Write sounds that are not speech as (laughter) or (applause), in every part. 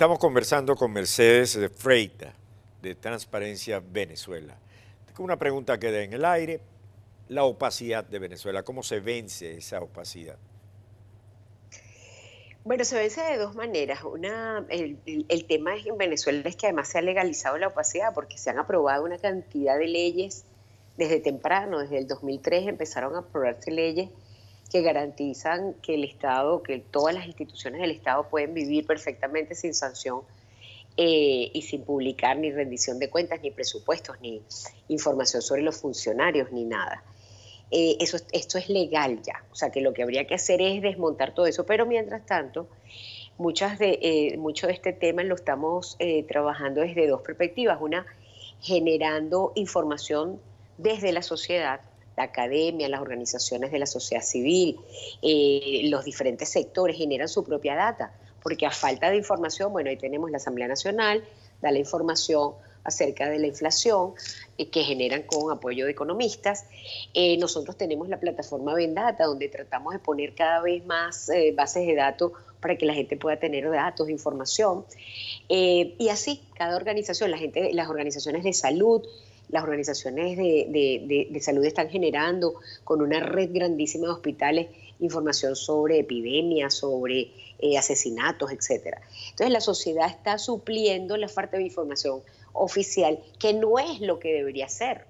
Estamos conversando con Mercedes Freita de Transparencia Venezuela. Tengo una pregunta que da en el aire, la opacidad de Venezuela, ¿cómo se vence esa opacidad? Bueno, se vence de dos maneras. Una, el, el tema es que en Venezuela es que además se ha legalizado la opacidad porque se han aprobado una cantidad de leyes desde temprano, desde el 2003 empezaron a aprobarse leyes que garantizan que el Estado, que todas las instituciones del Estado pueden vivir perfectamente sin sanción eh, y sin publicar ni rendición de cuentas, ni presupuestos, ni información sobre los funcionarios, ni nada. Eh, eso, esto es legal ya, o sea que lo que habría que hacer es desmontar todo eso, pero mientras tanto, muchas de, eh, mucho de este tema lo estamos trabajando desde dos perspectivas, una generando información desde la sociedad la academia, las organizaciones de la sociedad civil, eh, los diferentes sectores generan su propia data, porque a falta de información, bueno, ahí tenemos la Asamblea Nacional, da la información acerca de la inflación eh, que generan con apoyo de economistas. Eh, nosotros tenemos la plataforma Vendata, donde tratamos de poner cada vez más bases de datos para que la gente pueda tener datos, información. y así, cada organización, la gente, las organizaciones de salud, las organizaciones de, salud están generando con una red grandísima de hospitales información sobre epidemias, sobre eh, asesinatos, etc. Entonces la sociedad está supliendo la falta de información oficial, que no es lo que debería ser.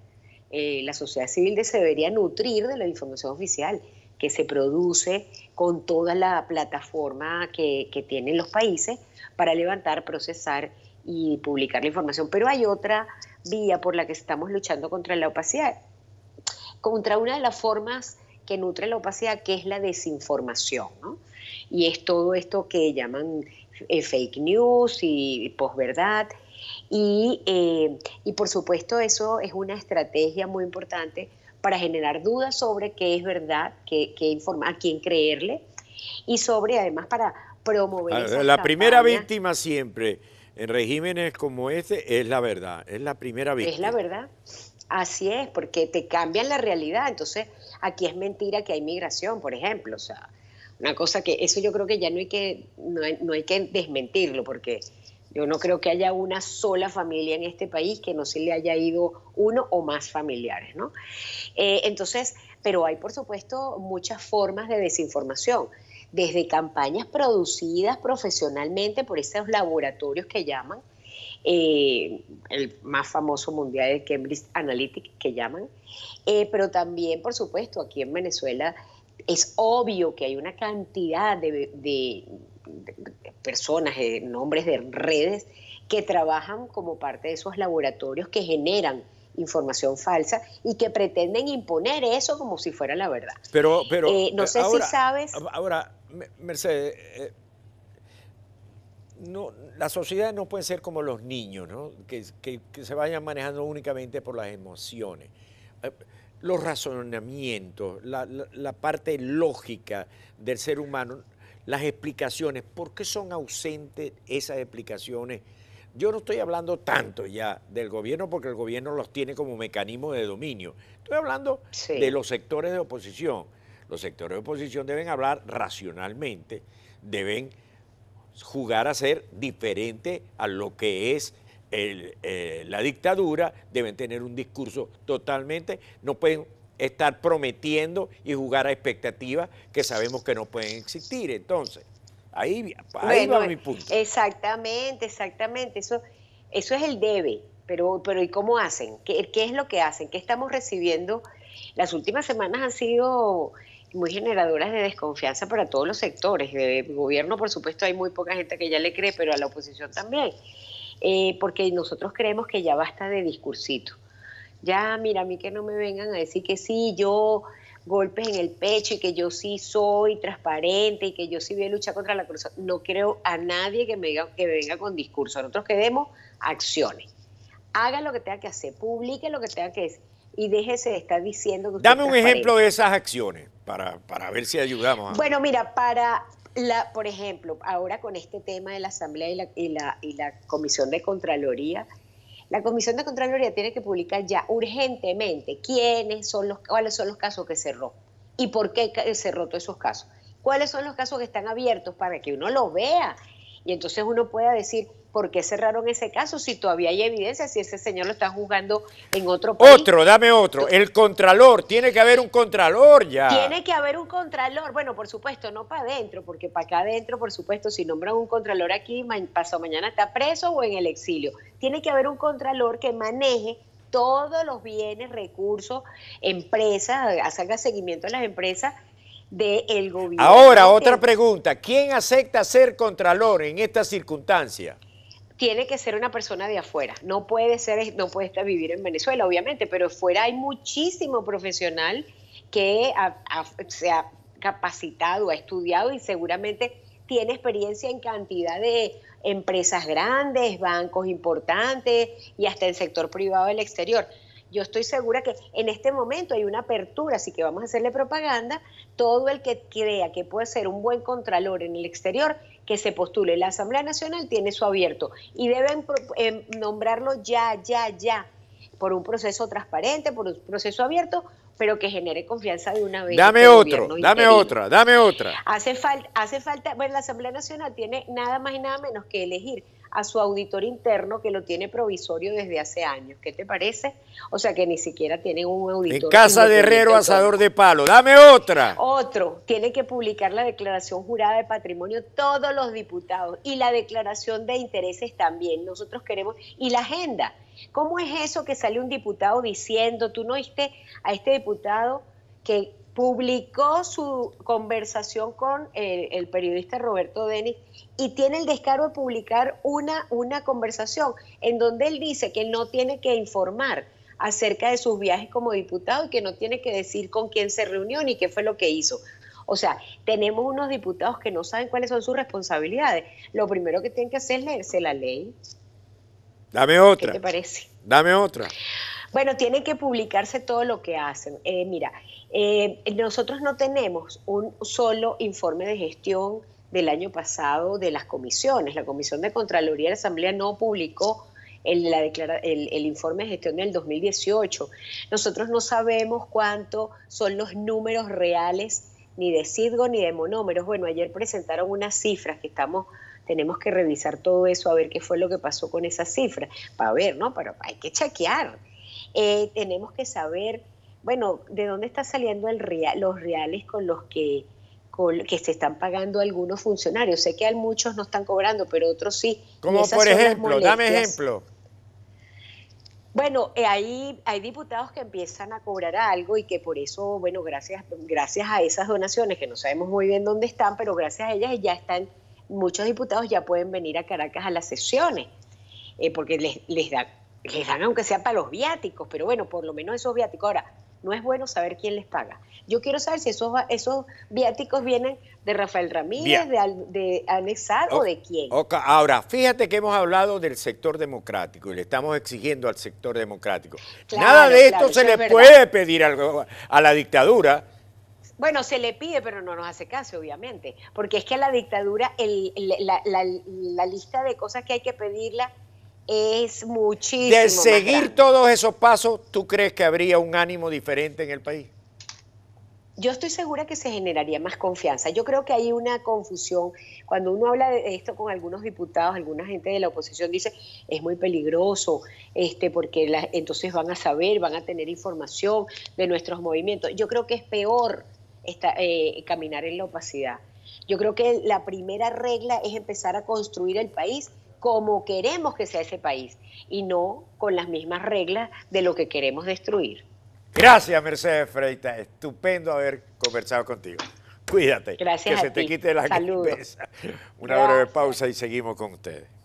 Eh, la sociedad civil se debería nutrir de la información oficial que se produce con toda la plataforma que, que tienen los países para levantar, procesar y publicar la información. Pero hay otra vía por la que estamos luchando contra la opacidad, contra una de las formas que nutre la opacidad, que es la desinformación, ¿no? Y es todo esto que llaman eh, fake news y posverdad. Y, eh, y por supuesto eso es una estrategia muy importante para generar dudas sobre qué es verdad, qué, informa, a quién creerle y sobre además para promover... Ah, la primera víctima siempre en regímenes como este es la verdad, es la primera vez. Es la verdad. Así es, porque te cambian la realidad. Entonces, aquí es mentira que hay migración, por ejemplo. O sea, una cosa que eso yo creo que ya no hay que, no hay, no hay que desmentirlo, porque yo no creo que haya una sola familia en este país que no se le haya ido uno o más familiares, ¿no? Eh, entonces, pero hay por supuesto muchas formas de desinformación desde campañas producidas profesionalmente por esos laboratorios que llaman, eh, el más famoso mundial de Cambridge Analytica que llaman, eh, pero también, por supuesto, aquí en Venezuela es obvio que hay una cantidad de, personas, de nombres de redes que trabajan como parte de esos laboratorios que generan información falsa y que pretenden imponer eso como si fuera la verdad. Pero, pero eh, no sé si sabes. Ahora, Mercedes, eh, eh, no, las sociedades no pueden ser como los niños, ¿no? que, se vayan manejando únicamente por las emociones. Eh, los razonamientos, la, parte lógica del ser humano, las explicaciones, ¿por qué son ausentes esas explicaciones? Yo no estoy hablando tanto ya del gobierno porque el gobierno los tiene como mecanismo de dominio. Estoy hablando de los sectores de oposición los sectores de oposición deben hablar racionalmente, deben jugar a ser diferente a lo que es eh, la dictadura, deben tener un discurso totalmente, no pueden estar prometiendo y jugar a expectativas que sabemos que no pueden existir. Entonces, ahí, va mi punto. Exactamente, exactamente. Eso, eso es el debe. Pero, pero ¿y cómo hacen? ¿Qué es lo que hacen? ¿Qué estamos recibiendo? Las últimas semanas han sido muy generadoras de desconfianza para todos los sectores. De gobierno, por supuesto, hay muy poca gente que ya le cree, pero a la oposición también. Eh, porque nosotros creemos que ya basta de discursito. Ya, mira, a mí que no me vengan a decir que sí, yo golpes en el pecho y que yo sí soy transparente y que yo sí voy a luchar contra la corrupción. No creo a nadie que me, diga, que me venga con discurso. Nosotros queremos acciones haga lo que tenga que hacer, publique lo que tenga que hacer y déjese de estar diciendo que... Usted Dame un ejemplo de esas acciones para, para ver si ayudamos. Bueno, mira, para, la, por ejemplo, ahora con este tema de la Asamblea y la, y la, Comisión de Contraloría, la Comisión de Contraloría tiene que publicar ya urgentemente quiénes son los, cuáles son los casos que cerró y por qué eh, cerró todos esos casos. Cuáles son los casos que están abiertos para que uno los vea. Y entonces uno pueda decir, ¿por qué cerraron ese caso si todavía hay evidencia, si ese señor lo está juzgando en otro país? Otro, dame otro. El contralor, tiene que haber un contralor ya. Tiene que haber un contralor. Bueno, por supuesto, no para adentro, porque para acá adentro, por supuesto, si nombran un contralor aquí, pasado mañana está preso o en el exilio. Tiene que haber un contralor que maneje todos los bienes, recursos, empresas, haga seguimiento a las empresas del gobierno. Ahora, otra pregunta. ¿Quién acepta ser contralor en esta circunstancia? tiene que ser una persona de afuera. No puede ser, no puede estar, vivir en Venezuela, obviamente, pero fuera hay muchísimo profesional que se ha capacitado, ha estudiado y seguramente tiene experiencia en cantidad de empresas grandes, bancos importantes y hasta el sector privado del exterior yo estoy segura que en este momento hay una apertura, así que vamos a hacerle propaganda. Todo el que crea que puede ser un buen contralor en el exterior, que se postule. La Asamblea Nacional tiene su abierto y deben eh, nombrarlo ya, ya, ya, por un proceso transparente, por un proceso abierto, pero que genere confianza de una vez. Dame otro, dame otra, dame otra. Hace, falta hace falta, bueno, la Asamblea Nacional tiene nada más y nada menos que elegir a su auditor interno que lo tiene provisorio desde hace años. ¿Qué te parece? O sea que ni siquiera tienen un auditor. En casa de Herrero, asador de palo. Dame otra. Otro. Tiene que publicar la declaración jurada de patrimonio todos los diputados y la declaración de intereses también. Nosotros queremos. Y la agenda. ¿Cómo es eso que sale un diputado diciendo, tú no oíste a este diputado que publicó su conversación con eh, el, periodista Roberto Denis y tiene el descargo de publicar una, una conversación en donde él dice que no tiene que informar acerca de sus viajes como diputado y que no tiene que decir con quién se reunió ni qué fue lo que hizo. O sea, tenemos unos diputados que no saben cuáles son sus responsabilidades. Lo primero que tienen que hacer es leerse la ley. Dame otra. ¿Qué te parece? Dame otra. Bueno, tiene que publicarse todo lo que hacen. Eh, mira, eh, nosotros no tenemos un solo informe de gestión del año pasado de las comisiones. La Comisión de Contraloría de la Asamblea no publicó el, declara, el, informe de gestión del 2018. Nosotros no sabemos cuántos son los números reales ni de CIDGO ni de monómeros. Bueno, ayer presentaron unas cifras que estamos tenemos que revisar todo eso, a ver qué fue lo que pasó con esas cifras, para ver, ¿no? Pero hay que chequear eh, tenemos que saber, bueno, de dónde están saliendo el los reales con los que que se están pagando algunos funcionarios. Sé que hay muchos no están cobrando, pero otros sí. Como por ejemplo, dame ejemplo. Bueno, eh, hay, diputados que empiezan a cobrar algo y que por eso, bueno, gracias, gracias a esas donaciones, que no sabemos muy bien dónde están, pero gracias a ellas ya están, muchos diputados ya pueden venir a Caracas a las sesiones, eh, porque les, les da les dan aunque sea para los viáticos, pero bueno, por lo menos esos viáticos. Ahora, no es bueno saber quién les paga. Yo quiero saber si esos, esos viáticos vienen de Rafael Ramírez, de, anexado Anexar o, de quién. Ahora, fíjate que hemos hablado del sector democrático y le estamos exigiendo al sector democrático. Nada de esto se le puede pedir a la dictadura. Bueno, se le pide, pero no nos hace caso, obviamente, porque es que a la dictadura la lista de cosas que hay que pedirla es muchísimo. De seguir todos esos pasos, ¿tú crees que habría un ánimo diferente en el país? yo estoy segura que se generaría más confianza. Yo creo que hay una confusión. Cuando uno habla de esto con algunos diputados, alguna gente de la oposición dice, es muy peligroso, este, porque entonces van a saber, van a tener información de nuestros movimientos. Yo creo que es peor eh, caminar en la opacidad. Yo creo que la primera regla es empezar a construir el país como queremos que sea ese país y no con las mismas reglas de lo que queremos destruir. Gracias, Mercedes Freita. Estupendo haber conversado contigo. Cuídate. Gracias. Que se te quite la (laughs) Una breve pausa y seguimos con ustedes.